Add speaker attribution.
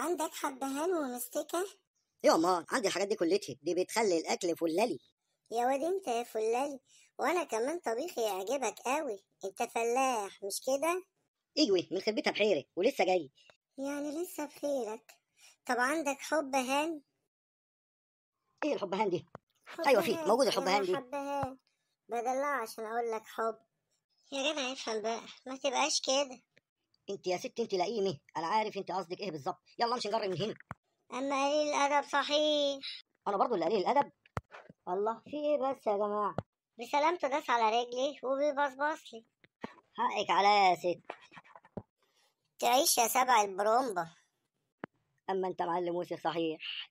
Speaker 1: عندك حبهان ومستكة؟ يا ما عندي الحاجات دي كلتها دي بتخلي الأكل فلالي يا واد انت يا فلالي وانا كمان طبيخي يعجبك قوي انت فلاح مش كده؟ ايوه من خربتها بحيره ولسه جاي يعني لسه بخيرك طب عندك حب هان؟ ايه الحب هان دي؟
Speaker 2: حب ايوه في موجود الحب هان دي حب
Speaker 1: هان بدلها عشان اقول لك حب يا جدع افهم بقى ما تبقاش كده انت يا ست انت لئيمه انا عارف انت قصدك ايه بالظبط يلا امشي نجرب من هنا اما قليل الادب صحيح انا برضو اللي قليل الادب الله في ايه بس يا جماعه بسلامته داس على رجلي وبيبصبص لي حقك عليا يا ست تعيش يا سبع البرومبا اما انت معلم وسخ صحيح